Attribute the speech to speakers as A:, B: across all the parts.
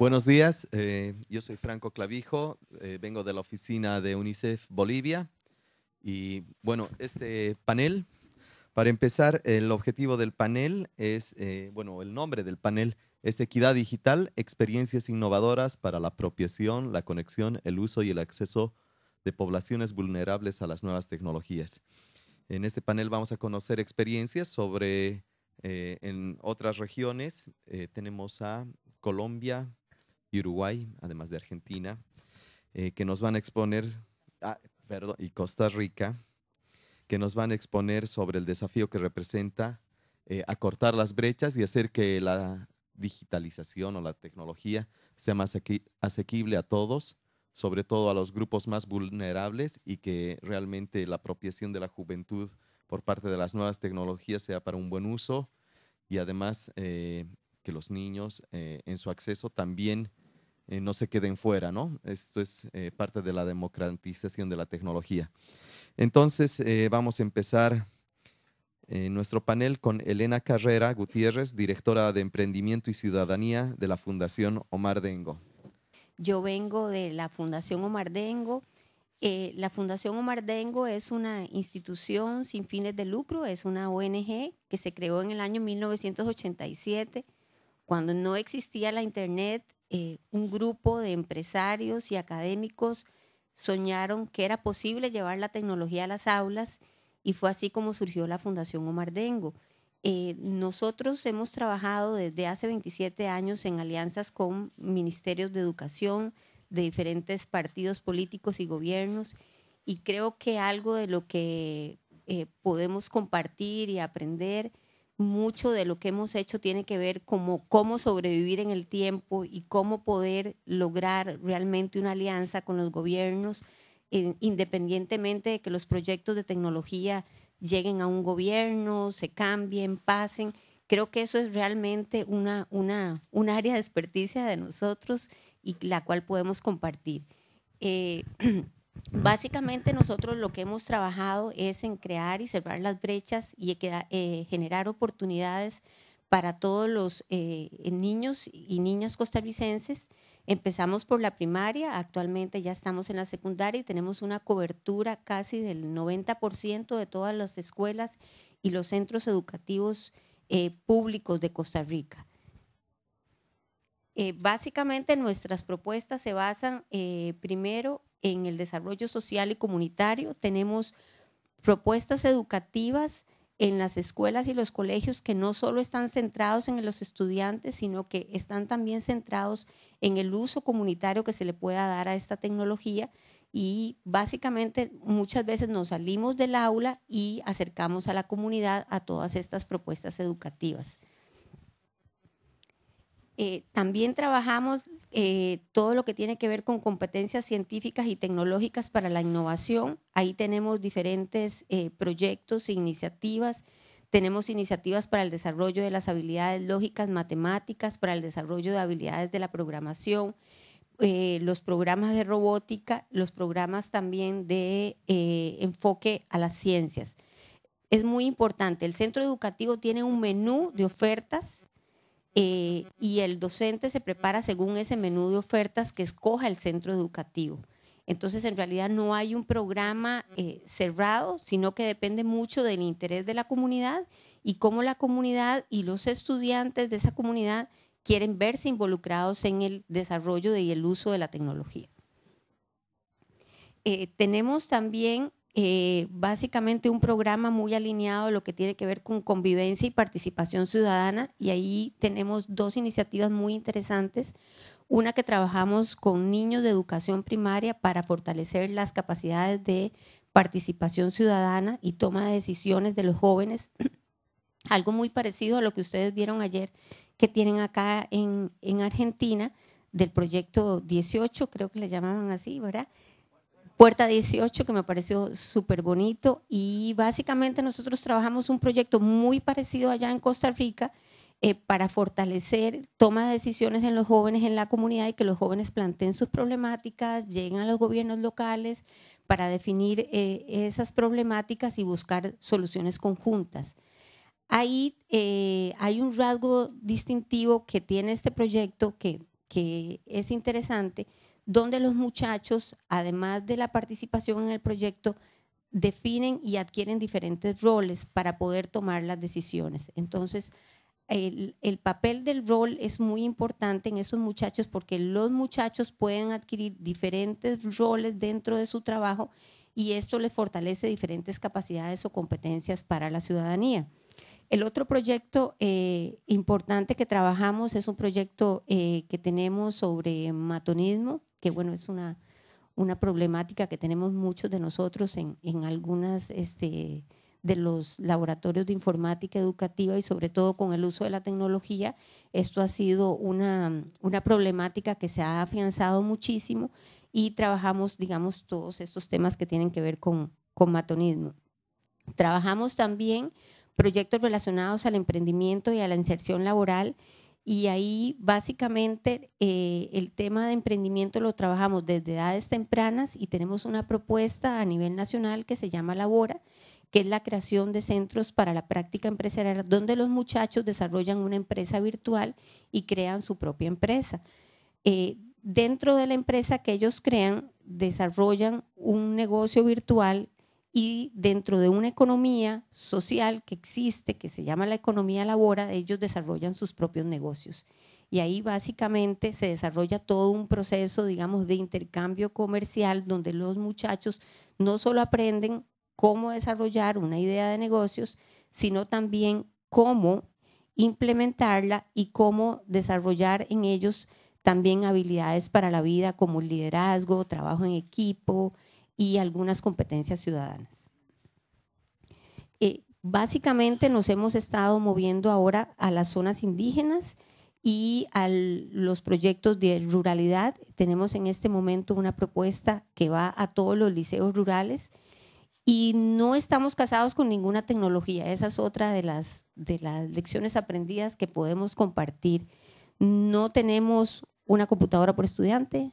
A: Buenos días, eh, yo soy Franco Clavijo, eh, vengo de la oficina de UNICEF Bolivia y bueno, este panel, para empezar, el objetivo del panel es, eh, bueno, el nombre del panel es Equidad Digital, experiencias innovadoras para la apropiación, la conexión, el uso y el acceso de poblaciones vulnerables a las nuevas tecnologías. En este panel vamos a conocer experiencias sobre en otras regiones. tenemos a Colombia, Uruguay, además de Argentina, eh, que nos van a exponer, ah, perdón, y Costa Rica, que nos van a exponer sobre el desafío que representa eh, acortar las brechas y hacer que la digitalización o la tecnología sea más asequible a todos, sobre todo a los grupos más vulnerables y que realmente la apropiación de la juventud por parte de las nuevas tecnologías sea para un buen uso y además eh, que los niños en su acceso también eh, no se queden fuera, ¿no? Esto es eh, parte de la democratización de la tecnología. Entonces, eh, vamos a empezar nuestro panel con Elena Carrera Gutiérrez, directora de Emprendimiento y Ciudadanía de la Fundación Omar Dengo.
B: Yo vengo de la Fundación Omar Dengo. la Fundación Omar Dengo es una institución sin fines de lucro, es una ONG que se creó en el año 1987, cuando no existía la Internet eh, un grupo de empresarios y académicos soñaron que era posible llevar la tecnología a las aulas y fue así como surgió la Fundación Omar Dengo. Eh, nosotros hemos trabajado desde hace 27 años en alianzas con ministerios de educación, de diferentes partidos políticos y gobiernos, y creo que algo de lo que eh, podemos compartir y aprender mucho de lo que hemos hecho tiene que ver como cómo sobrevivir en el tiempo y cómo poder lograr realmente una alianza con los gobiernos, eh, independientemente de que los proyectos de tecnología lleguen a un gobierno, se cambien, pasen. Creo que eso es realmente una, una, un área de experticia de nosotros y la cual podemos compartir. Eh, Básicamente nosotros lo que hemos trabajado es en crear y cerrar las brechas y eh, generar oportunidades para todos los eh, niños y niñas costarricenses. Empezamos por la primaria, actualmente ya estamos en la secundaria y tenemos una cobertura casi del 90% de todas las escuelas y los centros educativos eh, públicos de Costa Rica. básicamente nuestras propuestas se basan primero en el desarrollo social y comunitario, tenemos propuestas educativas en las escuelas y los colegios que no solo están centrados en los estudiantes, sino que están también centrados en el uso comunitario que se le pueda dar a esta tecnología. Y básicamente muchas veces nos salimos del aula y acercamos a la comunidad a todas estas propuestas educativas. Eh, también trabajamos eh, todo lo que tiene que ver con competencias científicas y tecnológicas para la innovación. Ahí tenemos diferentes eh, proyectos e iniciativas. Tenemos iniciativas para el desarrollo de las habilidades lógicas, matemáticas, para el desarrollo de habilidades de la programación, los programas de robótica, los programas también de enfoque a las ciencias. Es muy importante. El centro educativo tiene un menú de ofertas eh, y el docente se prepara según ese menú de ofertas que escoja el centro educativo. Entonces, en realidad no hay un programa eh, cerrado, sino que depende mucho del interés de la comunidad y cómo la comunidad y los estudiantes de esa comunidad quieren verse involucrados en el desarrollo y el uso de la tecnología. Eh, tenemos también eh, básicamente un programa muy alineado a lo que tiene que ver con convivencia y participación ciudadana y ahí tenemos dos iniciativas muy interesantes. Una que trabajamos con niños de educación primaria para fortalecer las capacidades de participación ciudadana y toma de decisiones de los jóvenes. Algo muy parecido a lo que ustedes vieron ayer que tienen acá en, en Argentina del proyecto 18, creo que le llamaban así, ¿verdad? Puerta 18, que me pareció súper bonito. Y básicamente nosotros trabajamos un proyecto muy parecido allá en Costa Rica eh, para fortalecer toma de decisiones en los jóvenes en la comunidad y que los jóvenes planteen sus problemáticas, lleguen a los gobiernos locales para definir eh, esas problemáticas y buscar soluciones conjuntas. Ahí eh, hay un rasgo distintivo que tiene este proyecto que, que es interesante, donde los muchachos, además de la participación en el proyecto, definen y adquieren diferentes roles para poder tomar las decisiones. Entonces, el, papel del rol es muy importante en esos muchachos porque los muchachos pueden adquirir diferentes roles dentro de su trabajo y esto les fortalece diferentes capacidades o competencias para la ciudadanía. El otro proyecto eh, importante que trabajamos es un proyecto eh, que tenemos sobre matonismo, que bueno, es una, una problemática que tenemos muchos de nosotros en, en algunas este, de los laboratorios de informática educativa y sobre todo con el uso de la tecnología. Esto ha sido una, una problemática que se ha afianzado muchísimo y trabajamos, digamos, todos estos temas que tienen que ver con, con matonismo. Trabajamos también proyectos relacionados al emprendimiento y a la inserción laboral. Y ahí básicamente eh, el tema de emprendimiento lo trabajamos desde edades tempranas y tenemos una propuesta a nivel nacional que se llama Labora, que es la creación de centros para la práctica empresarial, donde los muchachos desarrollan una empresa virtual y crean su propia empresa. Eh, dentro de la empresa que ellos crean, desarrollan un negocio virtual y dentro de una economía social que existe, que se llama la economía laboral, ellos desarrollan sus propios negocios. Y ahí básicamente se desarrolla todo un proceso, digamos, de intercambio comercial donde los muchachos no solo aprenden cómo desarrollar una idea de negocios, sino también cómo implementarla y cómo desarrollar en ellos también habilidades para la vida como liderazgo, trabajo en equipo, y algunas competencias ciudadanas. Eh, básicamente nos hemos estado moviendo ahora a las zonas indígenas y a los proyectos de ruralidad. Tenemos en este momento una propuesta que va a todos los liceos rurales y no estamos casados con ninguna tecnología. Esa es otra de las, de las lecciones aprendidas que podemos compartir. No tenemos una computadora por estudiante,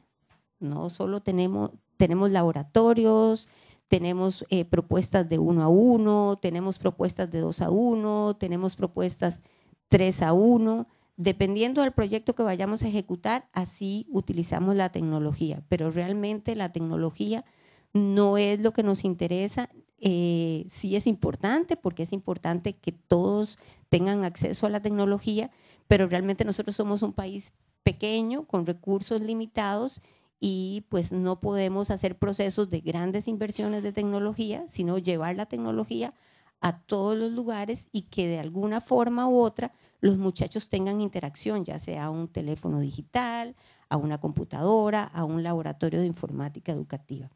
B: no solo tenemos, tenemos laboratorios, tenemos eh, propuestas de uno a uno, tenemos propuestas de dos a uno, tenemos propuestas tres a uno. Dependiendo del proyecto que vayamos a ejecutar, así utilizamos la tecnología, pero realmente la tecnología no es lo que nos interesa. Eh, sí es importante, porque es importante que todos tengan acceso a la tecnología, pero realmente nosotros somos un país pequeño, con recursos limitados, y pues no podemos hacer procesos de grandes inversiones de tecnología, sino llevar la tecnología a todos los lugares y que de alguna forma u otra los muchachos tengan interacción, ya sea a un teléfono digital, a una computadora, a un laboratorio de informática educativa.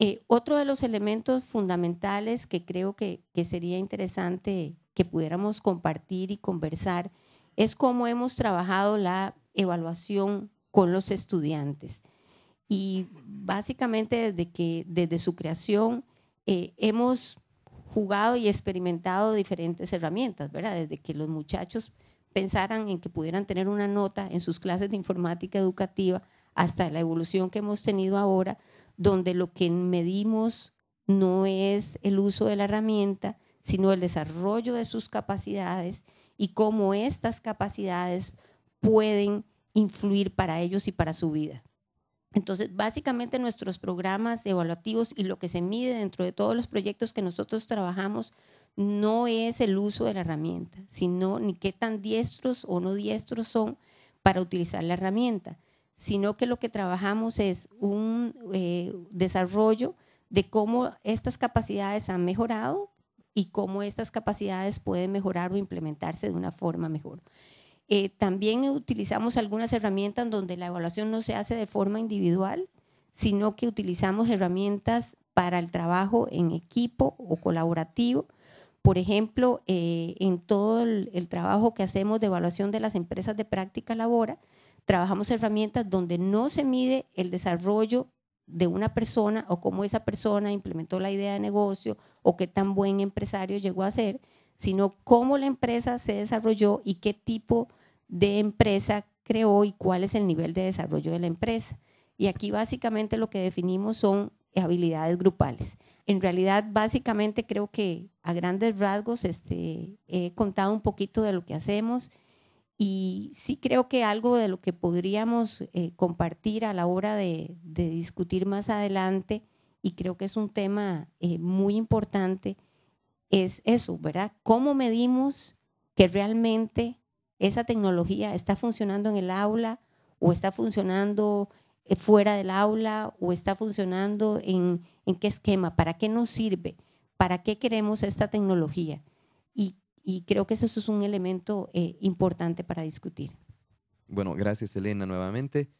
B: Eh, otro de los elementos fundamentales que creo que, que sería interesante que pudiéramos compartir y conversar es cómo hemos trabajado la evaluación con los estudiantes. Y básicamente desde, que, desde su creación eh, hemos jugado y experimentado diferentes herramientas, ¿verdad? Desde que los muchachos pensaran en que pudieran tener una nota en sus clases de informática educativa hasta la evolución que hemos tenido ahora, donde lo que medimos no es el uso de la herramienta, sino el desarrollo de sus capacidades y cómo estas capacidades pueden influir para ellos y para su vida. Entonces, básicamente nuestros programas evaluativos y lo que se mide dentro de todos los proyectos que nosotros trabajamos no es el uso de la herramienta, sino ni qué tan diestros o no diestros son para utilizar la herramienta, sino que lo que trabajamos es un eh, desarrollo de cómo estas capacidades han mejorado y cómo estas capacidades pueden mejorar o implementarse de una forma mejor. Eh, también utilizamos algunas herramientas donde la evaluación no se hace de forma individual, sino que utilizamos herramientas para el trabajo en equipo o colaborativo. Por ejemplo, eh, en todo el, trabajo que hacemos de evaluación de las empresas de práctica laboral, trabajamos herramientas donde no se mide el desarrollo de una persona o cómo esa persona implementó la idea de negocio o qué tan buen empresario llegó a ser, sino cómo la empresa se desarrolló y qué tipo de empresa creó y cuál es el nivel de desarrollo de la empresa. Y aquí básicamente lo que definimos son habilidades grupales. En realidad, básicamente creo que a grandes rasgos este, he contado un poquito de lo que hacemos y sí creo que algo de lo que podríamos eh, compartir a la hora de, discutir más adelante, y creo que es un tema eh, muy importante, es eso, ¿verdad? ¿Cómo medimos que realmente esa tecnología está funcionando en el aula o está funcionando eh, fuera del aula o está funcionando en, qué esquema? ¿Para qué nos sirve? ¿Para qué queremos esta tecnología? Y, creo que eso es un elemento eh, importante para discutir.
A: Bueno, gracias Elena nuevamente.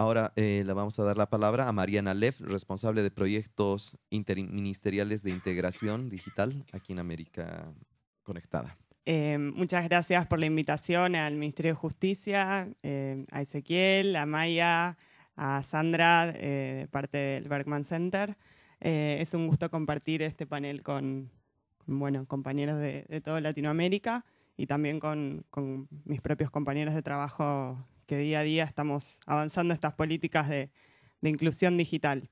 A: Ahora eh, le vamos a dar la palabra a Mariana Leff, responsable de proyectos interministeriales de integración digital aquí en América Conectada.
C: Em, muchas gracias por la invitación al Ministerio de Justicia, eh, a Ezequiel, a Maya, a Sandra eh, de parte del Bergman Center. es un gusto compartir este panel con, compañeros de, toda Latinoamérica y también con, con mis propios compañeros de trabajo que día a día estamos avanzando estas políticas de, inclusión digital.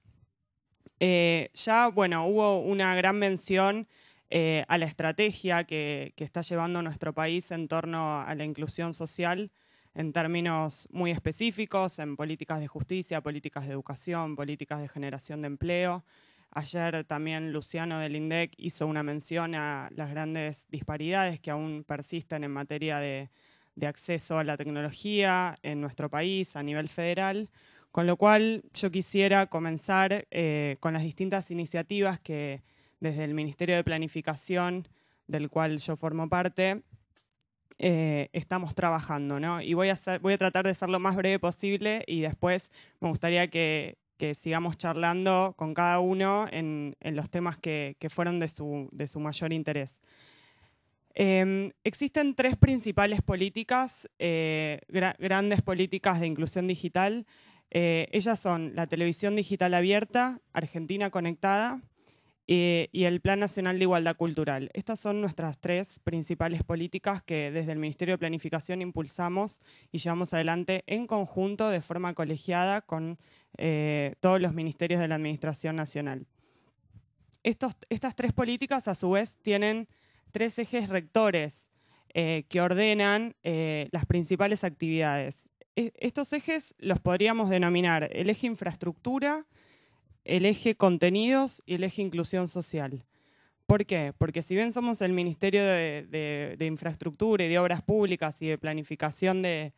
C: Eh, ya, bueno, hubo una gran mención eh, a la estrategia que, que, está llevando nuestro país en torno a la inclusión social en términos muy específicos, en políticas de justicia, políticas de educación, políticas de generación de empleo. Ayer también Luciano del INDEC hizo una mención a las grandes disparidades que aún persisten en materia de, de acceso a la tecnología en nuestro país a nivel federal, con lo cual yo quisiera comenzar eh, con las distintas iniciativas que desde el Ministerio de Planificación, del cual yo formo parte, eh, estamos trabajando. ¿no? Y voy a, voy a tratar de ser lo más breve posible y después me gustaría que, que sigamos charlando con cada uno en, en los temas que, que fueron de su, de su mayor interés. Em, existen tres principales políticas, eh, grandes políticas de inclusión digital. Eh, ellas son la televisión digital abierta, Argentina conectada eh, y el Plan Nacional de Igualdad Cultural. Estas son nuestras tres principales políticas que desde el Ministerio de Planificación impulsamos y llevamos adelante en conjunto, de forma colegiada, con todos los ministerios de la Administración Nacional. estas tres políticas, a su vez, tienen tres ejes rectores eh, que ordenan eh, las principales actividades. E, estos ejes los podríamos denominar el eje infraestructura, el eje contenidos y el eje inclusión social. ¿Por qué? Porque si bien somos el Ministerio de, Infraestructura y de Obras Públicas y de Planificación de,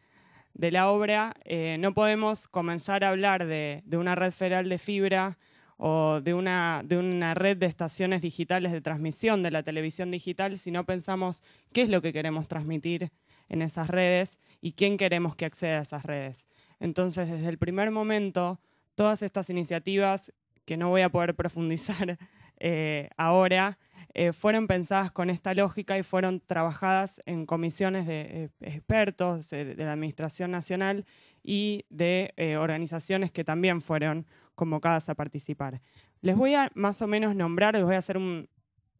C: la Obra, eh, no podemos comenzar a hablar de, una red federal de fibra o de una, de una red de estaciones digitales de transmisión de la televisión digital si no pensamos qué es lo que queremos transmitir en esas redes y quién queremos que acceda a esas redes. Entonces, desde el primer momento, todas estas iniciativas, que no voy a poder profundizar eh, ahora, eh, fueron pensadas con esta lógica y fueron trabajadas en comisiones de eh, expertos de la Administración Nacional y de organizaciones que también fueron convocadas a participar. Les voy a más o menos nombrar, les voy a hacer un,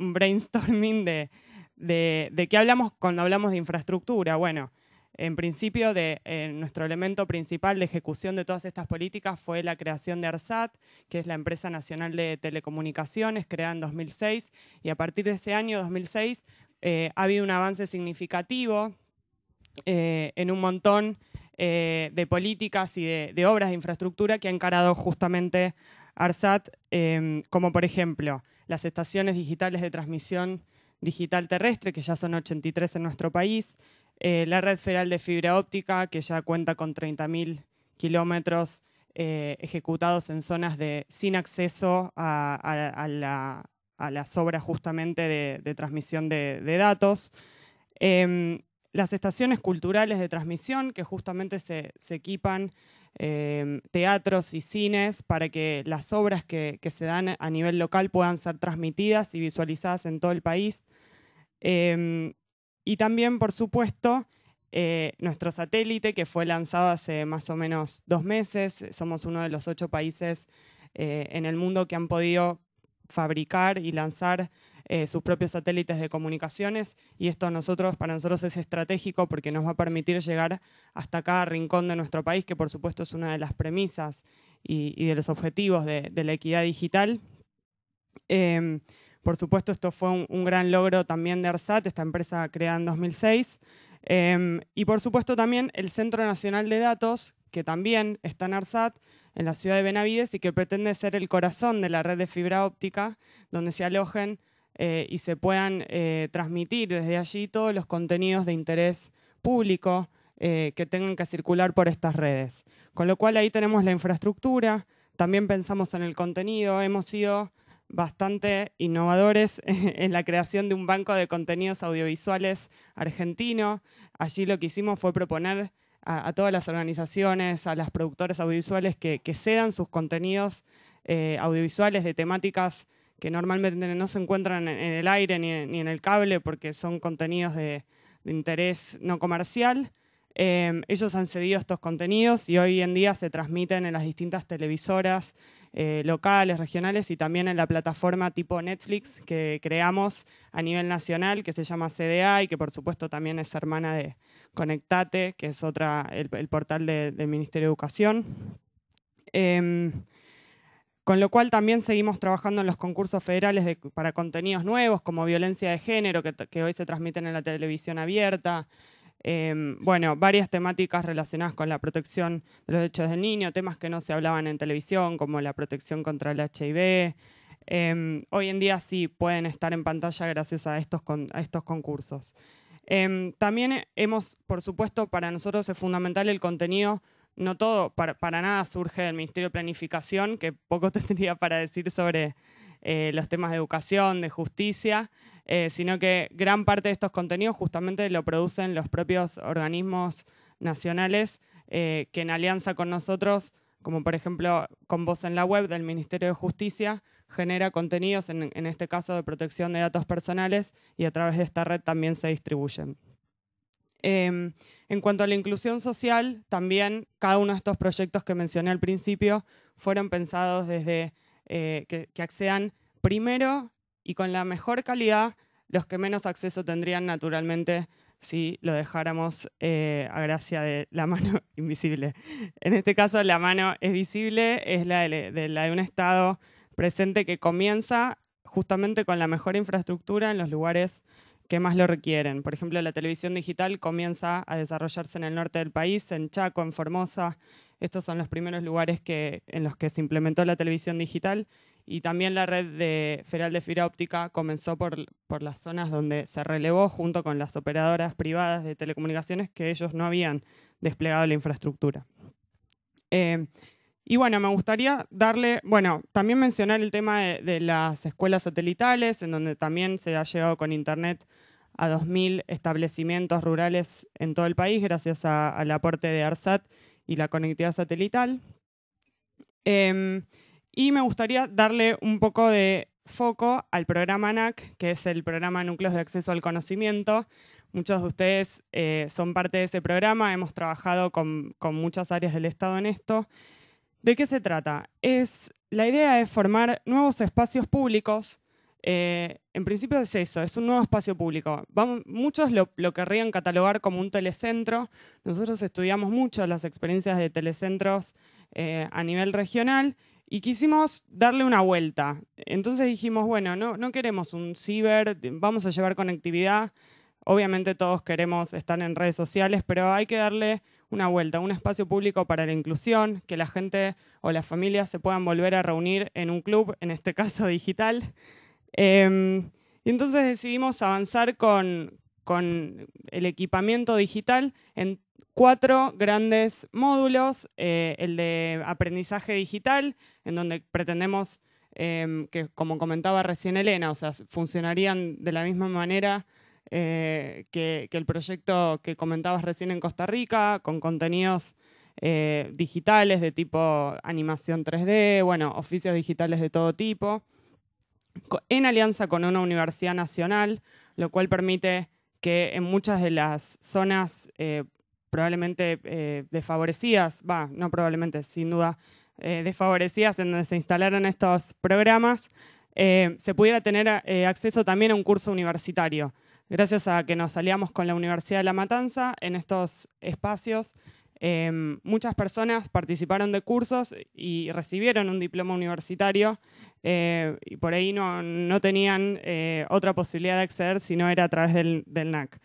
C: brainstorming de, de, qué hablamos cuando hablamos de infraestructura. Bueno, en principio, de, eh, nuestro elemento principal de ejecución de todas estas políticas fue la creación de ARSAT, que es la empresa nacional de telecomunicaciones, creada en 2006, y a partir de ese año, 2006, eh, ha habido un avance significativo eh, en un montón eh, de políticas y de, obras de infraestructura que ha encarado justamente ARSAT, em, como por ejemplo las estaciones digitales de transmisión digital terrestre, que ya son 83 en nuestro país, eh, la red federal de fibra óptica, que ya cuenta con 30.000 kilómetros eh, ejecutados en zonas de, sin acceso a, las obras justamente de, transmisión de, datos. Em, las estaciones culturales de transmisión, que justamente se, equipan em, teatros y cines para que las obras que, se dan a nivel local puedan ser transmitidas y visualizadas en todo el país. Em, y también, por supuesto, eh, nuestro satélite, que fue lanzado hace más o menos dos meses. Somos uno de los ocho países eh, en el mundo que han podido fabricar y lanzar eh, sus propios satélites de comunicaciones y esto nosotros, para nosotros es estratégico porque nos va a permitir llegar hasta cada rincón de nuestro país, que por supuesto es una de las premisas y, de los objetivos de, la equidad digital. Em, por supuesto, esto fue un, gran logro también de ARSAT, esta empresa creada en 2006. Em, y por supuesto también el Centro Nacional de Datos, que también está en ARSAT, en la ciudad de Benavides, y que pretende ser el corazón de la red de fibra óptica, donde se alojen eh, y se puedan eh, transmitir desde allí todos los contenidos de interés público eh, que tengan que circular por estas redes. Con lo cual ahí tenemos la infraestructura, también pensamos en el contenido, hemos sido bastante innovadores en la creación de un banco de contenidos audiovisuales argentino. Allí lo que hicimos fue proponer a, todas las organizaciones, a las productoras audiovisuales que, cedan sus contenidos audiovisuales de temáticas que normalmente no se encuentran en el aire ni en, el cable porque son contenidos de, interés no comercial. Em, ellos han cedido estos contenidos y hoy en día se transmiten en las distintas televisoras eh, locales, regionales y también en la plataforma tipo Netflix que creamos a nivel nacional, que se llama CDA y que por supuesto también es hermana de Conectate, que es otra, el, portal del Ministerio de Educación. Em, con lo cual también seguimos trabajando en los concursos federales para contenidos nuevos, como violencia de género, que, hoy se transmiten en la televisión abierta. Em, bueno, varias temáticas relacionadas con la protección de los derechos del niño, temas que no se hablaban en televisión, como la protección contra el HIV. Em, hoy en día sí pueden estar en pantalla gracias a estos, concursos. Em, también hemos, por supuesto, para nosotros es fundamental el contenido no todo, para, nada surge del Ministerio de Planificación, que poco tendría para decir sobre eh, los temas de educación, de justicia, eh, sino que gran parte de estos contenidos justamente lo producen los propios organismos nacionales eh, que en alianza con nosotros, como por ejemplo con Voz en la Web del Ministerio de Justicia, genera contenidos, en este caso de protección de datos personales, y a través de esta red también se distribuyen. Em, en cuanto a la inclusión social, también cada uno de estos proyectos que mencioné al principio fueron pensados desde eh, que, accedan primero y con la mejor calidad los que menos acceso tendrían naturalmente si lo dejáramos eh, a gracia de la mano invisible. En este caso, la mano es visible, es la la de un Estado presente que comienza justamente con la mejor infraestructura en los lugares que más lo requieren. Por ejemplo, la televisión digital comienza a desarrollarse en el norte del país, en Chaco, en Formosa. Estos son los primeros lugares en los que se implementó la televisión digital y también la red Federal de Fibra Óptica comenzó por, las zonas donde se relevó junto con las operadoras privadas de telecomunicaciones que ellos no habían desplegado la infraestructura. Eh, y bueno, me gustaría darle, bueno, también mencionar el tema de, las escuelas satelitales, en donde también se ha llegado con Internet a 2.000 establecimientos rurales en todo el país, gracias al aporte de ARSAT y la conectividad satelital. Em, y me gustaría darle un poco de foco al programa ANAC, que es el programa Núcleos de Acceso al Conocimiento. Muchos de ustedes eh, son parte de ese programa, hemos trabajado con muchas áreas del Estado en esto. ¿De qué se trata? Es, la idea es formar nuevos espacios públicos. Eh, en principio es eso, es un nuevo espacio público. Vamos, muchos lo, querrían catalogar como un telecentro. Nosotros estudiamos mucho las experiencias de telecentros eh, a nivel regional y quisimos darle una vuelta. Entonces dijimos, bueno, no, no queremos un ciber, vamos a llevar conectividad. Obviamente todos queremos estar en redes sociales, pero hay que darle una vuelta, un espacio público para la inclusión, que la gente o las familias se puedan volver a reunir en un club, en este caso digital. Em, y entonces decidimos avanzar con, el equipamiento digital en cuatro grandes módulos, eh, el de aprendizaje digital, en donde pretendemos em, que, como comentaba recién Elena, o sea, funcionarían de la misma manera eh, que, el proyecto que comentabas recién en Costa Rica, con contenidos eh, digitales de tipo animación 3D, bueno, oficios digitales de todo tipo, en alianza con una universidad nacional, lo cual permite que en muchas de las zonas eh, probablemente desfavorecidas, va, no probablemente, sin duda, desfavorecidas en donde se instalaron estos programas, se pudiera tener acceso también a un curso universitario gracias a que nos aliamos con la Universidad de La Matanza en estos espacios, em, muchas personas participaron de cursos y recibieron un diploma universitario eh, y por ahí no, tenían eh, otra posibilidad de acceder si no era a través del, NAC.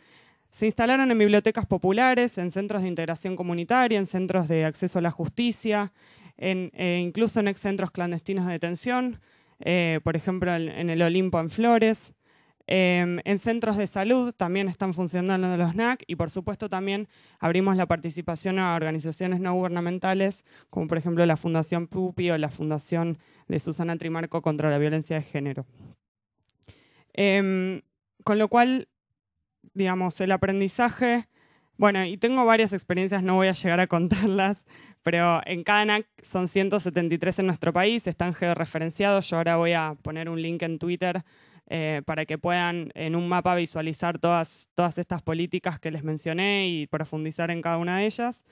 C: Se instalaron en bibliotecas populares, en centros de integración comunitaria, en centros de acceso a la justicia, en, e incluso en ex centros clandestinos de detención, eh, por ejemplo en, en el Olimpo en Flores. Em, en centros de salud también están funcionando los NAC y por supuesto también abrimos la participación a organizaciones no gubernamentales como por ejemplo la Fundación Pupi o la Fundación de Susana Trimarco contra la Violencia de Género. Eh, con lo cual, digamos, el aprendizaje, bueno, y tengo varias experiencias, no voy a llegar a contarlas, pero en cada NAC son 173 en nuestro país, están georreferenciados, yo ahora voy a poner un link en Twitter eh, para que puedan en un mapa visualizar todas, todas estas políticas que les mencioné y profundizar en cada una de ellas.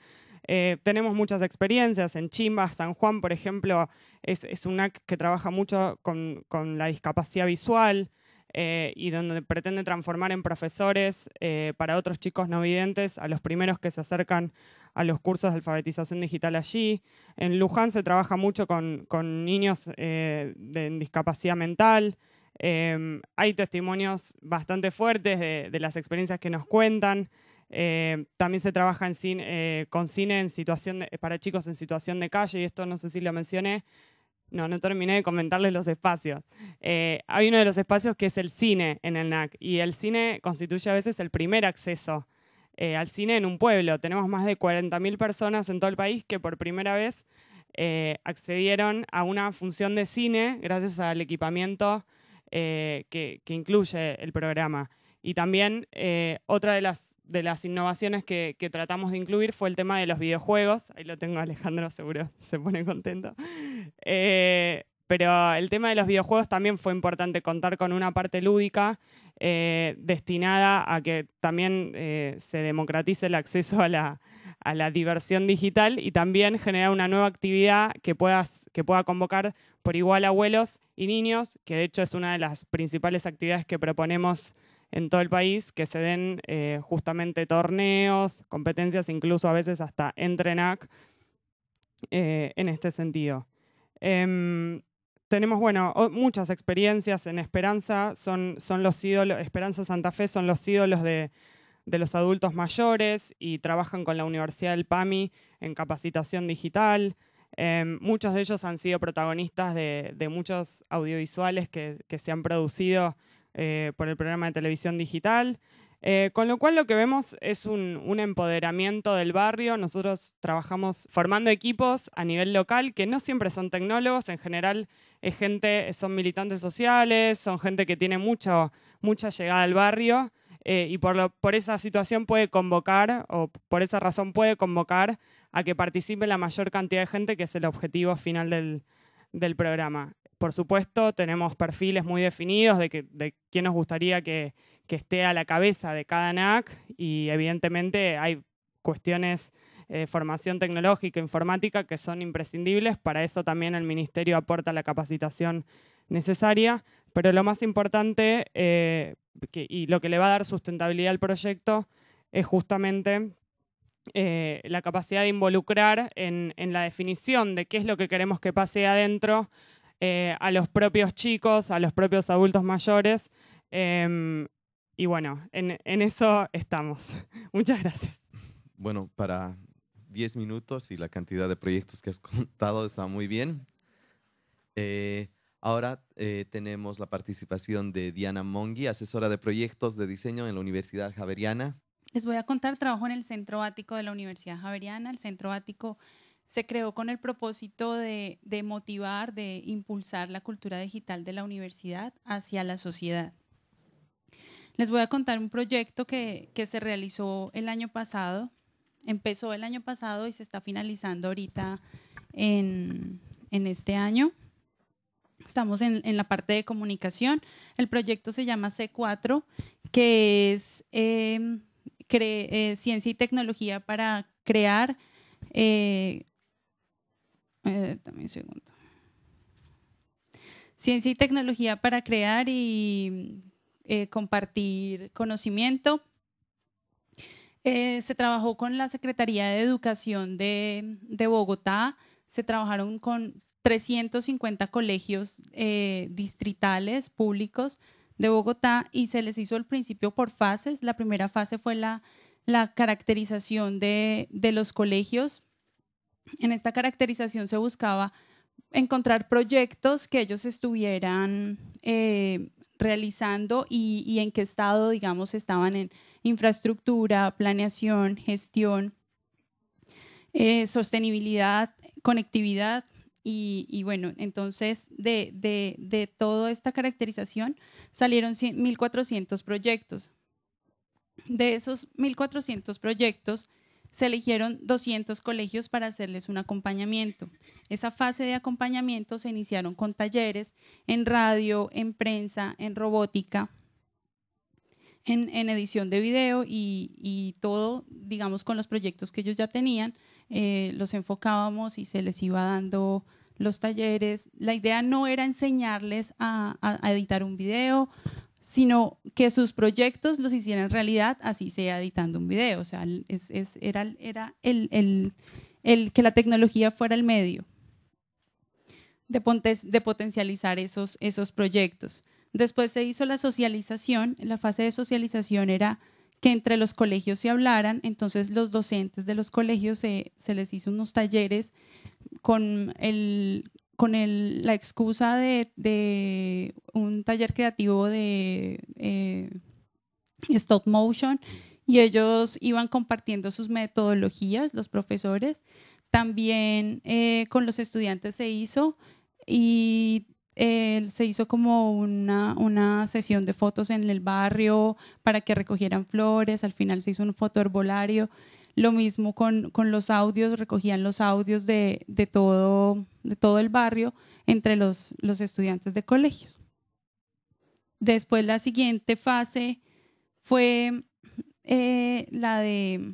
C: Eh, tenemos muchas experiencias en Chimba, San Juan, por ejemplo, es, es NAC que trabaja mucho con, con la discapacidad visual eh, y donde pretende transformar en profesores para otros chicos no videntes a los primeros que se acercan a los cursos de alfabetización digital allí. En Luján se trabaja mucho con, con niños de discapacidad mental. Em, hay testimonios bastante fuertes de, las experiencias que nos cuentan. Em, también se trabaja eh, con cine en situación para chicos en situación de calle, y esto no sé si lo mencioné. No, no terminé de comentarles los espacios. Eh, hay uno de los espacios que es el cine en el NAC, y el cine constituye a veces el primer acceso eh, al cine en un pueblo. Tenemos más de 40.000 personas en todo el país que por primera vez accedieron a una función de cine gracias al equipamiento eh, que, incluye el programa. Y también eh, otra de las, de las innovaciones que, tratamos de incluir fue el tema de los videojuegos. Ahí lo tengo Alejandro, seguro se pone contento. Eh, pero el tema de los videojuegos también fue importante contar con una parte lúdica destinada a que también se democratice el acceso a la, a la diversión digital y también generar una nueva actividad que, puedas, que pueda convocar por igual abuelos y niños, que de hecho es una de las principales actividades que proponemos en todo el país, que se den eh, justamente torneos, competencias, incluso a veces hasta entrenac eh, en este sentido. Em, tenemos, bueno, muchas experiencias en Esperanza, son, son los ídolos, Esperanza Santa Fe son los ídolos de, de los adultos mayores y trabajan con la Universidad del PAMI en capacitación digital. Em, muchos de ellos han sido protagonistas de, muchos audiovisuales que, se han producido eh, por el programa de televisión digital. Eh, con lo cual lo que vemos es un, empoderamiento del barrio. Nosotros trabajamos formando equipos a nivel local que no siempre son tecnólogos, en general gente, son militantes sociales, son gente que tiene mucha llegada al barrio eh, y por, esa situación puede convocar, o por esa razón puede convocar a que participe la mayor cantidad de gente, que es el objetivo final del, programa. Por supuesto, tenemos perfiles muy definidos de, de quién nos gustaría que, que esté a la cabeza de cada NAC y evidentemente hay cuestiones de eh, formación tecnológica, e informática, que son imprescindibles. Para eso también el Ministerio aporta la capacitación necesaria, pero lo más importante eh, y lo que le va a dar sustentabilidad al proyecto es justamente eh, la capacidad de involucrar en, la definición de qué es lo que queremos que pase adentro eh, a los propios chicos, a los propios adultos mayores. Em, y bueno, en, eso estamos. Muchas gracias.
A: Bueno, para 10 minutos y la cantidad de proyectos que has contado está muy bien. Eh, Ahora eh, tenemos la participación de Diana Mongi, asesora de proyectos de diseño en la Universidad Javeriana.
D: Les voy a contar, trabajo en el Centro Ático de la Universidad Javeriana. El Centro Ático se creó con el propósito de, motivar, de impulsar la cultura digital de la universidad hacia la sociedad. Les voy a contar un proyecto que, se realizó el año pasado. Empezó el año pasado y se está finalizando ahorita en este año. Estamos en, la parte de comunicación. El proyecto se llama C4, que es em, eh, ciencia y tecnología para crear... Eh, eh, segundo. Ciencia y tecnología para crear y compartir conocimiento. se trabajó con la Secretaría de Educación de, de Bogotá, se trabajaron con 350 colegios eh, distritales públicos de Bogotá y se les hizo el principio por fases. La primera fase fue la, caracterización de, los colegios. En esta caracterización se buscaba encontrar proyectos que ellos estuvieran eh, realizando y, en qué estado, digamos, estaban en infraestructura, planeación, gestión, eh, sostenibilidad, conectividad, y, bueno, entonces de, toda esta caracterización salieron 1.400 proyectos. De esos 1.400 proyectos, se eligieron 200 colegios para hacerles un acompañamiento. Esa fase de acompañamiento se iniciaron con talleres en radio, en prensa, en robótica, en, edición de video y, y, todo, digamos, con los proyectos que ellos ya tenían eh, los enfocábamos y se les iba dando los talleres. La idea no era enseñarles a, editar un video, sino que sus proyectos los hicieran realidad, así sea editando un video. O sea, era, era el, que la tecnología fuera el medio de, de potencializar esos, esos proyectos. Después se hizo la socialización. La fase de socialización era que entre los colegios se hablaran. Entonces los docentes de los colegios se, se les hizo unos talleres con, el, con el, la excusa de, de, un taller creativo de eh, stop motion y ellos iban compartiendo sus metodologías, los profesores. También eh, con los estudiantes se hizo y se hizo como una, una, sesión de fotos en el barrio para que recogieran flores, al final se hizo un foto herbolario. Lo mismo con, con los audios, recogían los audios de, todo, de todo el barrio entre los, los estudiantes de colegios. Después la siguiente fase fue eh, la de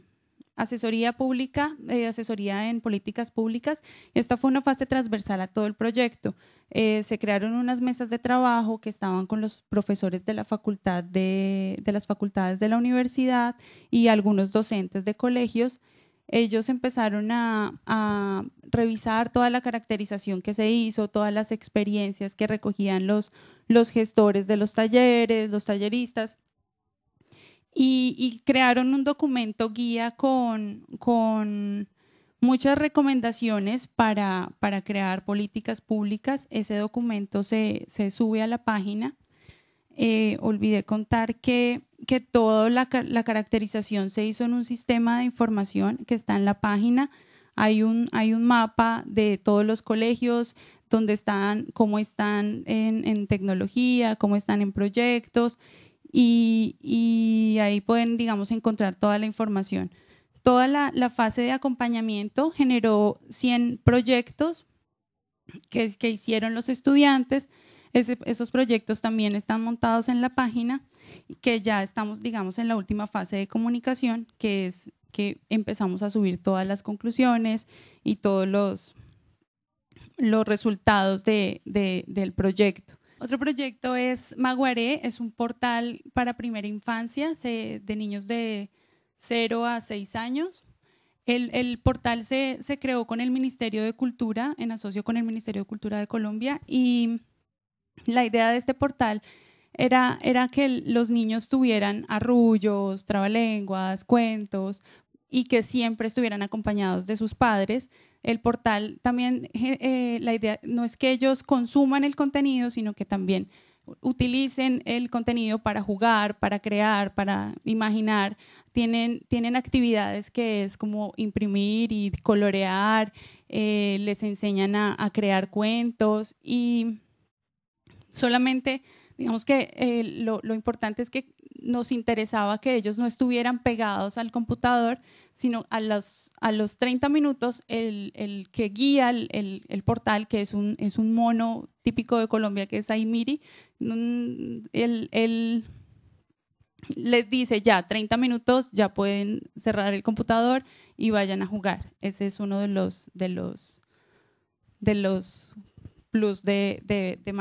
D: asesoría pública, eh, asesoría en políticas públicas. Esta fue una fase transversal a todo el proyecto. Eh, se crearon unas mesas de trabajo que estaban con los profesores de las facultades de la universidad y algunos docentes de colegios. Ellos empezaron a, revisar toda la caracterización que se hizo, todas las experiencias que recogían los, los gestores de los talleres, los talleristas y, crearon un documento guía con, con muchas recomendaciones para, para, crear políticas públicas. Ese documento se, se sube a la página. Eh, olvidé contar que, que toda la, caracterización se hizo en un sistema de información que está en la página. Hay un, hay un mapa de todos los colegios, donde están, cómo están en, en tecnología, cómo están en proyectos, y, ahí pueden, digamos, encontrar toda la información. Toda la, fase de acompañamiento generó 100 proyectos que, que hicieron los estudiantes. esos proyectos también están montados en la página, que ya estamos, digamos, en la última fase de comunicación, que es que empezamos a subir todas las conclusiones y todos los, los resultados del proyecto. Otro proyecto es Maguaré, es un portal para primera infancia de niños de 0 a 6 años. El, portal se, se, creó con el Ministerio de Cultura, en asocio con el Ministerio de Cultura de Colombia, y la idea de este portal era, era que los niños tuvieran arrullos, trabalenguas, cuentos, y que siempre estuvieran acompañados de sus padres, el portal también, eh, eh, la idea no es que ellos consuman el contenido, sino que también utilicen el contenido para jugar, para crear, para imaginar. Tienen, tienen actividades que es como imprimir y colorear, eh, les enseñan a, crear cuentos y solamente, digamos que lo importante es que nos interesaba que ellos no estuvieran pegados al computador, sino a los, a los 30 minutos el, el que guía el, portal, que es un, es un mono típico de Colombia, que es Aimiri, mm, él les dice ya 30 minutos, ya pueden cerrar el computador y vayan a jugar. Ese es uno de los, de los, de los plus de, de, de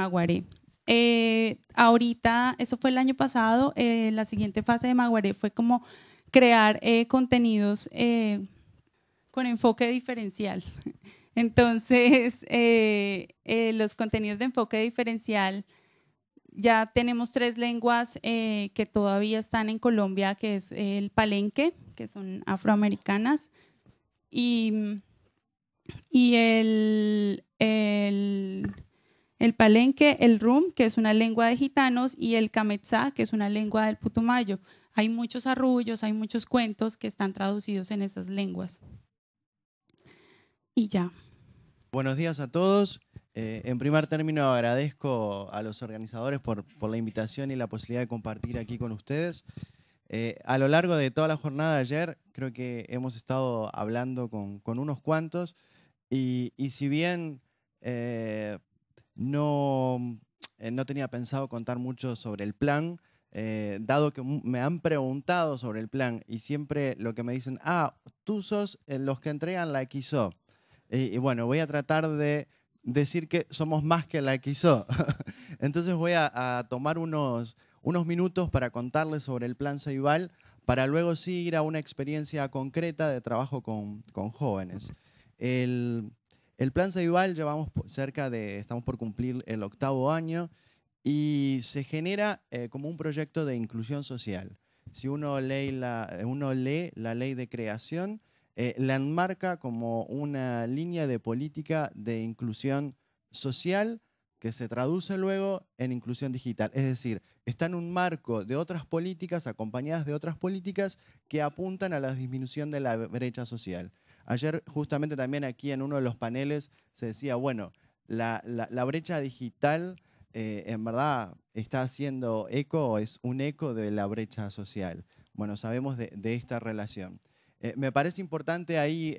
D: eh, ahorita, eso fue el año pasado, eh, la siguiente fase de Maguaré fue como crear eh, contenidos con enfoque diferencial. Entonces, los contenidos de enfoque diferencial, ya tenemos tres lenguas que todavía están en Colombia, que es el palenque, que son afroamericanas, y, y el, el el palenque, el rum, que es una lengua de gitanos, y el cametzá, que es una lengua del putumayo. Hay muchos arrullos, hay muchos cuentos que están traducidos en esas lenguas. Y ya.
E: Buenos días a todos. Eh, en primer término, agradezco a los organizadores por, la invitación y la posibilidad de compartir aquí con ustedes. Eh, a lo largo de toda la jornada de ayer, creo que hemos estado hablando con, unos cuantos y, si bien eh, no, eh, no tenía pensado contar mucho sobre el plan, eh, dado que me han preguntado sobre el plan y siempre lo que me dicen, ah, tú sos eh, los que entregan la XO. Y, bueno, voy a tratar de decir que somos más que la XO. Entonces voy a, tomar unos, unos minutos para contarles sobre el plan Ceibal, para luego sí ir a una experiencia concreta de trabajo con, con jóvenes. El, el plan Ceibal llevamos cerca de, estamos por cumplir el octavo año y se genera eh, como un proyecto de inclusión social. Si uno lee la, ley de creación, eh, la enmarca como una línea de política de inclusión social que se traduce luego en inclusión digital. Es decir, está en un marco de otras políticas, acompañadas de otras políticas que apuntan a la disminución de la brecha social. Ayer justamente también aquí en uno de los paneles se decía, bueno, la, brecha digital eh, en verdad está haciendo eco o es un eco de la brecha social. Bueno, sabemos de, esta relación. Eh, me parece importante ahí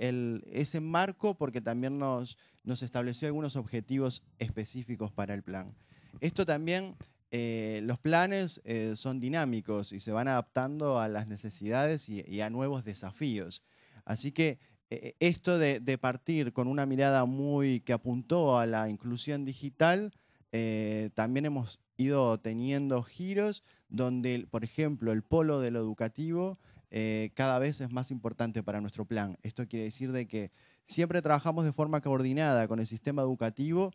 E: ese marco porque también nos, nos estableció algunos objetivos específicos para el plan. Esto también eh, los planes son dinámicos y se van adaptando a las necesidades y, y a nuevos desafíos. Así que eh, esto de, partir con una mirada muy que apuntó a la inclusión digital, eh, también hemos ido teniendo giros donde, por ejemplo, el polo de lo educativo eh, cada vez es más importante para nuestro plan. Esto quiere decir de que siempre trabajamos de forma coordinada con el sistema educativo,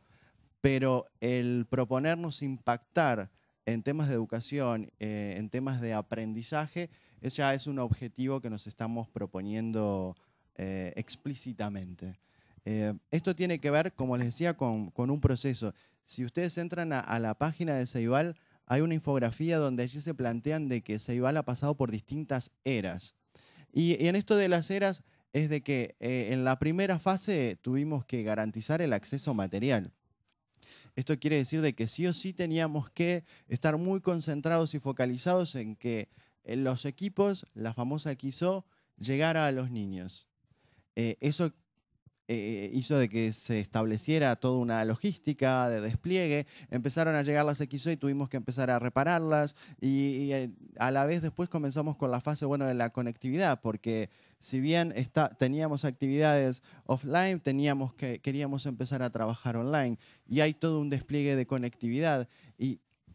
E: pero el proponernos impactar en temas de educación, en temas de aprendizaje, ya es un objetivo que nos estamos proponiendo eh, explícitamente. Eh, esto tiene que ver, como les decía, con, un proceso. Si ustedes entran a, la página de Ceibal, hay una infografía donde allí se plantean de que Ceibal ha pasado por distintas eras. Y, en esto de las eras es de que eh, en la primera fase tuvimos que garantizar el acceso material. Esto quiere decir de que sí o sí teníamos que estar muy concentrados y focalizados en que los equipos, la famosa XO, llegara a los niños. Eh, eso eh, hizo de que se estableciera toda una logística de despliegue. Empezaron a llegar las XO y tuvimos que empezar a repararlas y, eh, a la vez después comenzamos con la fase bueno, de la conectividad, porque si bien está, teníamos actividades offline, teníamos que, queríamos empezar a trabajar online y hay todo un despliegue de conectividad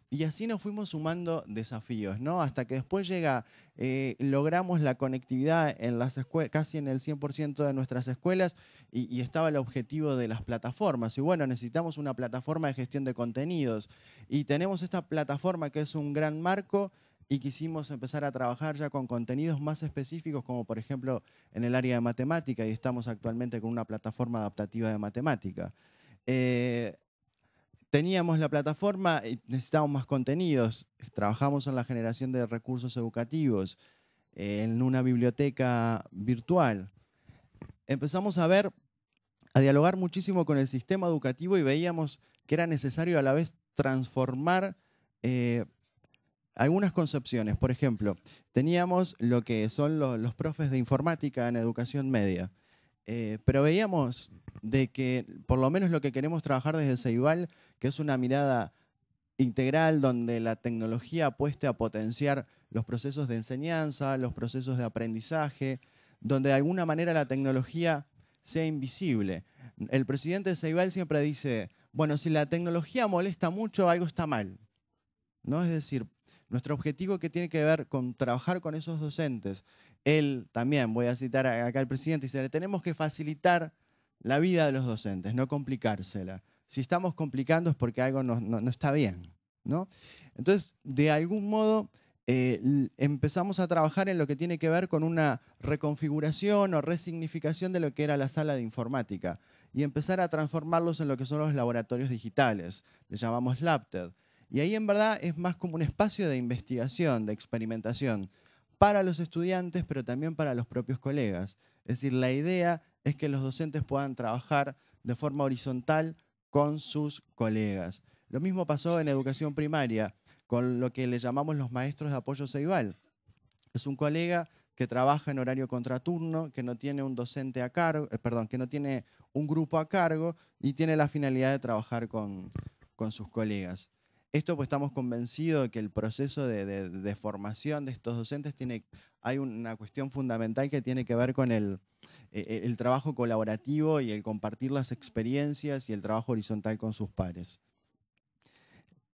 E: y así nos fuimos sumando desafíos, ¿no? Hasta que después llega, eh, logramos la conectividad en las escuelas, casi en el 100% de nuestras escuelas, y, estaba el objetivo de las plataformas. Y bueno, necesitamos una plataforma de gestión de contenidos. Y tenemos esta plataforma que es un gran marco y quisimos empezar a trabajar ya con contenidos más específicos, como por ejemplo en el área de matemática, y estamos actualmente con una plataforma adaptativa de matemática. Eh, teníamos la plataforma y necesitábamos más contenidos. Trabajamos en la generación de recursos educativos, en una biblioteca virtual. Empezamos a ver, a dialogar muchísimo con el sistema educativo y veíamos que era necesario a la vez transformar eh, algunas concepciones. Por ejemplo, teníamos lo que son los profes de informática en educación media. Eh, pero veíamos de que por lo menos lo que queremos trabajar desde Ceibal, que es una mirada integral donde la tecnología apueste a potenciar los procesos de enseñanza, los procesos de aprendizaje, donde de alguna manera la tecnología sea invisible. El presidente de Ceibal siempre dice, bueno, si la tecnología molesta mucho, algo está mal. ¿No? Es decir, nuestro objetivo que tiene que ver con trabajar con esos docentes, él también, voy a citar acá al presidente, dice, tenemos que facilitar la vida de los docentes, no complicársela. Si estamos complicando es porque algo no, está bien. Entonces, de algún modo, eh, empezamos a trabajar en lo que tiene que ver con una reconfiguración o resignificación de lo que era la sala de informática y empezar a transformarlos en lo que son los laboratorios digitales. Le llamamos LabTED y ahí en verdad es más como un espacio de investigación, de experimentación, para los estudiantes, pero también para los propios colegas. Es decir, la idea es que los docentes puedan trabajar de forma horizontal con sus colegas. Lo mismo pasó en educación primaria, con lo que le llamamos los maestros de apoyo ceibal. Es un colega que trabaja en horario contraturno, que no tiene un docente a cargo, eh, perdón, que no tiene un grupo a cargo y tiene la finalidad de trabajar con sus colegas. Esto pues estamos convencidos de que el proceso de, formación de estos docentes tiene, hay una cuestión fundamental que tiene que ver con e, e, el, trabajo colaborativo y el compartir las experiencias y el trabajo horizontal con sus pares.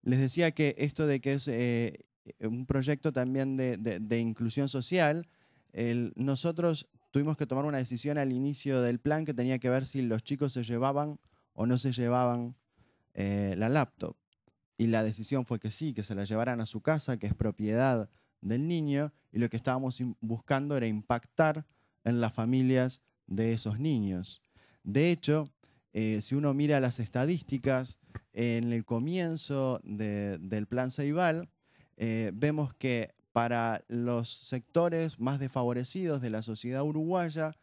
E: Les decía que esto de que es eh, e, un proyecto también de, inclusión social, nosotros tuvimos que tomar una decisión al inicio del plan que tenía que ver si los chicos se llevaban o no se llevaban eh, la laptop y la decisión fue que sí, que se la llevaran a su casa, que es propiedad del niño, y lo que estábamos buscando era impactar en las familias de esos niños. De hecho, eh, si uno mira las estadísticas, en el comienzo del plan Ceibal, eh, vemos que para los sectores más desfavorecidos de la sociedad uruguaya,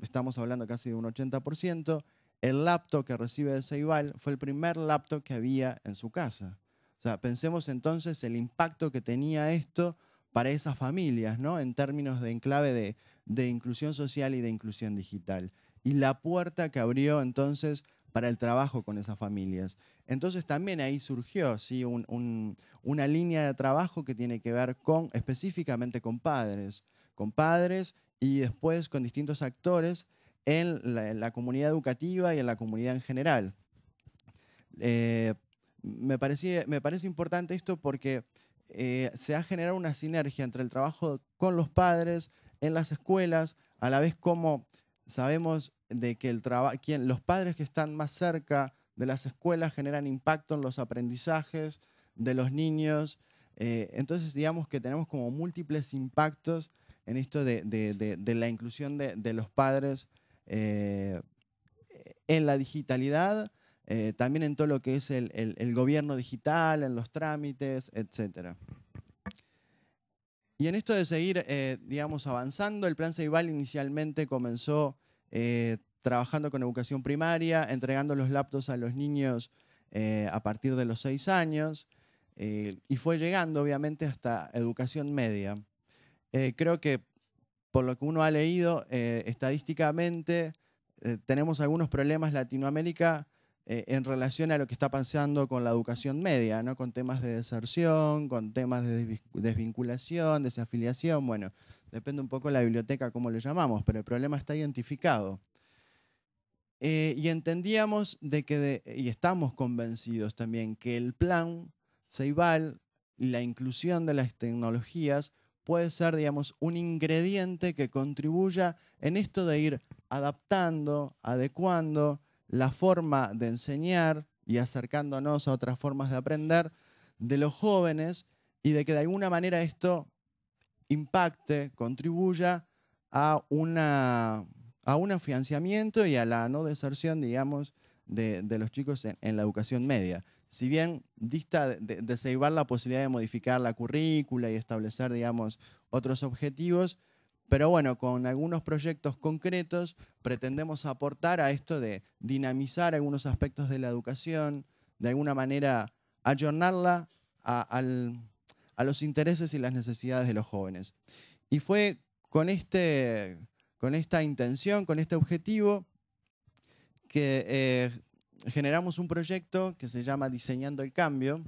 E: estamos hablando casi de un 80%, el laptop que recibe de Ceibal fue el primer laptop que había en su casa. O sea, pensemos entonces el impacto que tenía esto para esas familias, ¿no? En términos de enclave de, inclusión social y de inclusión digital. Y la puerta que abrió entonces para el trabajo con esas familias. Entonces también ahí surgió ¿sí? una línea de trabajo que tiene que ver con, específicamente con padres, con padres y después con distintos actores en la, comunidad educativa y en la comunidad en general. Eh, me, parece importante esto porque eh, se ha generado una sinergia entre el trabajo con los padres, en las escuelas, a la vez como sabemos que los padres que están más cerca de las escuelas generan impacto en los aprendizajes de los niños. Eh, entonces, digamos que tenemos como múltiples impactos en esto de, de la inclusión de, los padres eh, en la digitalidad, eh, también en todo lo que es el, gobierno digital, en los trámites, etcétera. Y en esto de seguir, eh, digamos, avanzando, el Plan Ceibal inicialmente comenzó trabajando con educación primaria, entregando los laptops a los niños a partir de los seis años, y fue llegando, obviamente, hasta educación media. creo que por lo que uno ha leído eh, estadísticamente, eh, tenemos algunos problemas en Latinoamérica eh, en relación a lo que está pasando con la educación media, ¿no? con temas de deserción, con temas de desvinculación, desafiliación, bueno, depende un poco de la biblioteca, cómo lo llamamos, pero el problema está identificado. y entendíamos de que, y estamos convencidos también, que el plan Ceibal y la inclusión de las tecnologías puede ser, digamos, un ingrediente que contribuya en esto de ir adaptando, adecuando la forma de enseñar y acercándonos a otras formas de aprender de los jóvenes y de que de alguna manera esto impacte, contribuya a, una, a un afianciamiento y a la no deserción, digamos, de, de los chicos en la educación media si bien dista de, de la posibilidad de modificar la currícula y establecer, digamos, otros objetivos, pero bueno, con algunos proyectos concretos pretendemos aportar a esto de dinamizar algunos aspectos de la educación, de alguna manera ayornarla a, los intereses y las necesidades de los jóvenes. Y fue con, este, con esta intención, con este objetivo, que eh, generamos un proyecto que se llama Diseñando el Cambio,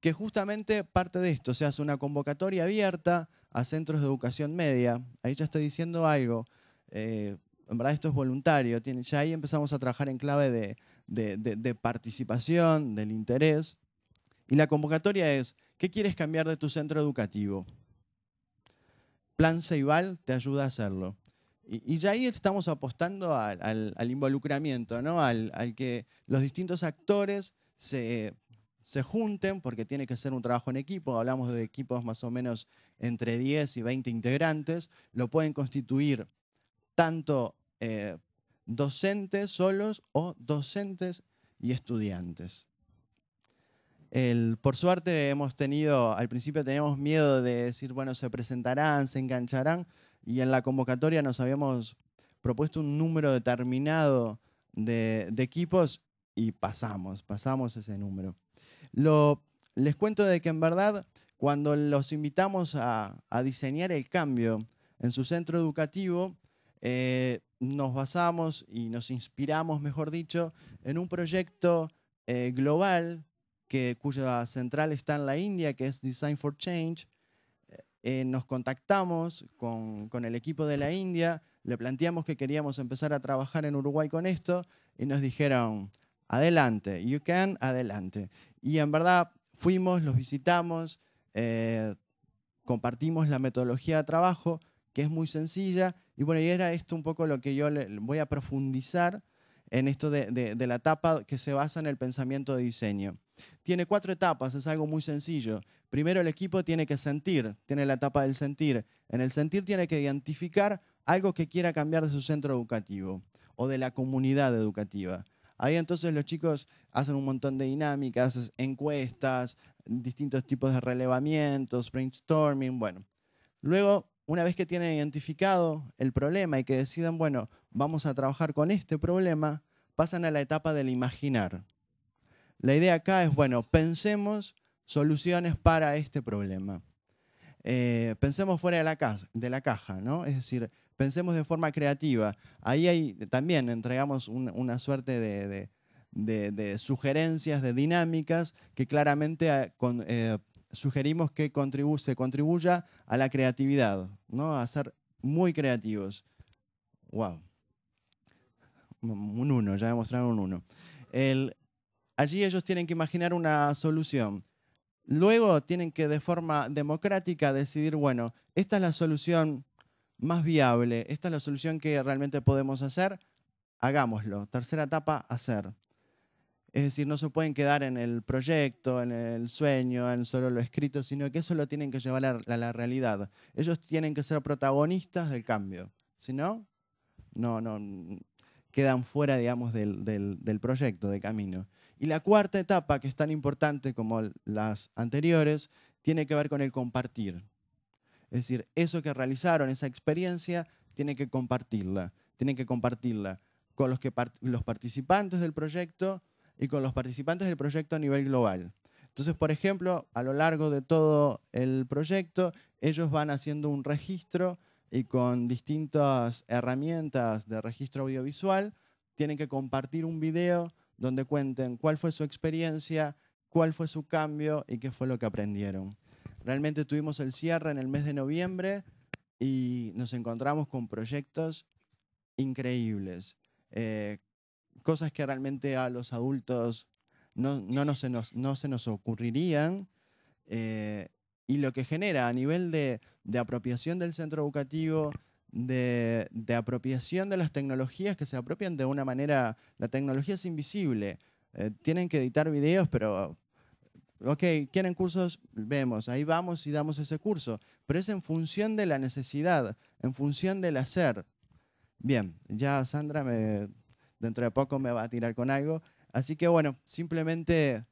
E: que justamente parte de esto, se hace una convocatoria abierta a centros de educación media. Ahí ya estoy diciendo algo. Eh, en verdad esto es voluntario. ya ahí empezamos a trabajar en clave de, de participación, del interés. Y la convocatoria es, ¿qué quieres cambiar de tu centro educativo? Plan Ceibal te ayuda a hacerlo. Y, ya ahí estamos apostando al, involucramiento, ¿no? Al, que los distintos actores se, junten, porque tiene que ser un trabajo en equipo. Hablamos de equipos más o menos entre 10 y 20 integrantes. Lo pueden constituir tanto eh, docentes solos o docentes y estudiantes. por suerte hemos tenido, al principio teníamos miedo de decir, bueno, se presentarán, se engancharán y en la convocatoria nos habíamos propuesto un número determinado de, equipos y pasamos, pasamos ese número. les cuento de que en verdad cuando los invitamos a, diseñar el cambio en su centro educativo, eh, nos basamos y nos inspiramos, mejor dicho, en un proyecto eh, global que, cuya central está en la India, que es Design for Change, eh, nos contactamos con, el equipo de la India, le planteamos que queríamos empezar a trabajar en Uruguay con esto y nos dijeron, adelante, you can, adelante. Y en verdad fuimos, los visitamos, eh, compartimos la metodología de trabajo, que es muy sencilla, y bueno, y era esto un poco lo que yo voy a profundizar en esto de, la etapa que se basa en el pensamiento de diseño. Tiene cuatro etapas, es algo muy sencillo. Primero el equipo tiene que sentir, tiene la etapa del sentir. En el sentir tiene que identificar algo que quiera cambiar de su centro educativo o de la comunidad educativa. Ahí entonces los chicos hacen un montón de dinámicas, encuestas, distintos tipos de relevamientos, brainstorming, bueno. Luego una vez que tienen identificado el problema y que decidan, bueno, vamos a trabajar con este problema, pasan a la etapa del imaginar. La idea acá es, bueno, pensemos soluciones para este problema. Eh, pensemos fuera de la, caja, ¿no? Es decir, pensemos de forma creativa. Ahí también entregamos una suerte de, sugerencias, de dinámicas que claramente eh, eh, sugerimos que se contribuya a la creatividad, ¿no? a ser muy creativos. ¡Wow! Un uno, ya mostraron un uno. allí ellos tienen que imaginar una solución. Luego tienen que de forma democrática decidir, bueno, esta es la solución más viable, esta es la solución que realmente podemos hacer, hagámoslo. Tercera etapa, hacer. Es decir, no se pueden quedar en el proyecto, en el sueño, en solo lo escrito, sino que eso lo tienen que llevar a la, realidad. Ellos tienen que ser protagonistas del cambio. Si no, no, no quedan fuera, digamos, del, del, del proyecto, de camino. Y la cuarta etapa, que es tan importante como las anteriores, tiene que ver con el compartir. Es decir, eso que realizaron, esa experiencia, tiene que compartirla. Tienen que compartirla con los, que los participantes del proyecto y con los participantes del proyecto a nivel global. Entonces, por ejemplo, a lo largo de todo el proyecto, ellos van haciendo un registro y con distintas herramientas de registro audiovisual tienen que compartir un video donde cuenten cuál fue su experiencia, cuál fue su cambio y qué fue lo que aprendieron. Realmente tuvimos el cierre en el mes de noviembre y nos encontramos con proyectos increíbles. Eh, cosas que realmente a los adultos no, no, se, nos, no se, nos, ocurrirían. Eh, y lo que genera a nivel de, apropiación del centro educativo, de, apropiación de las tecnologías que se apropian de una manera, la tecnología es invisible. Eh, tienen que editar videos, pero, ok, quieren cursos, vemos, ahí vamos y damos ese curso, pero es en función de la necesidad, en función del hacer. Bien, ya Sandra me dentro de poco me va a tirar con algo. Así que bueno, simplemente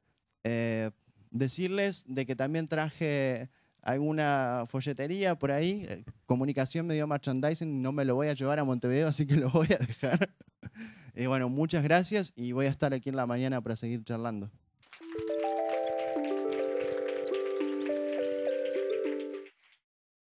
E: eh, decirles de que también traje alguna folletería por ahí. Eh, comunicación me dio merchandising, no me lo voy a llevar a Montevideo, así que lo voy a dejar. y bueno, muchas gracias y voy a estar aquí en la mañana para seguir charlando.